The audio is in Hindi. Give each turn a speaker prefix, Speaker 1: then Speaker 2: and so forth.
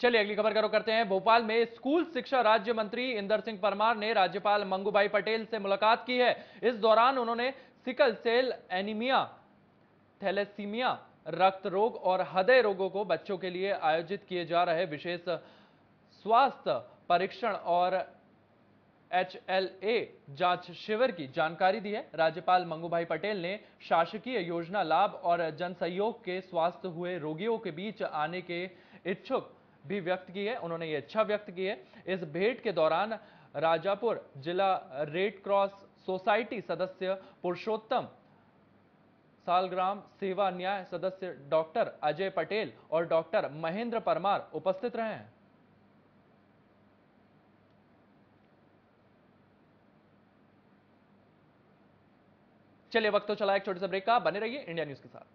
Speaker 1: चलिए अगली खबर करो करते हैं भोपाल में स्कूल शिक्षा राज्य मंत्री इंदर सिंह परमार ने राज्यपाल मंगूभाई पटेल से मुलाकात की है इस दौरान उन्होंने सिकल सेल एनीमिया थैलेसीमिया रक्त रोग और हृदय रोगों को बच्चों के लिए आयोजित किए जा रहे विशेष स्वास्थ्य परीक्षण और एच एल ए जांच शिविर की जानकारी दी है राज्यपाल मंगूभाई पटेल ने शासकीय योजना लाभ और जन सहयोग के स्वास्थ्य हुए रोगियों के बीच आने के इच्छुक भी व्यक्त की है उन्होंने ये इच्छा व्यक्त की है इस भेंट के दौरान राजापुर जिला रेड क्रॉस सोसाइटी सदस्य पुरुषोत्तम सालग्राम सेवा न्याय सदस्य डॉक्टर अजय पटेल और डॉक्टर महेंद्र परमार उपस्थित रहे हैं चलिए वक्त तो चला एक छोटे से ब्रेक का बने रहिए इंडिया न्यूज के साथ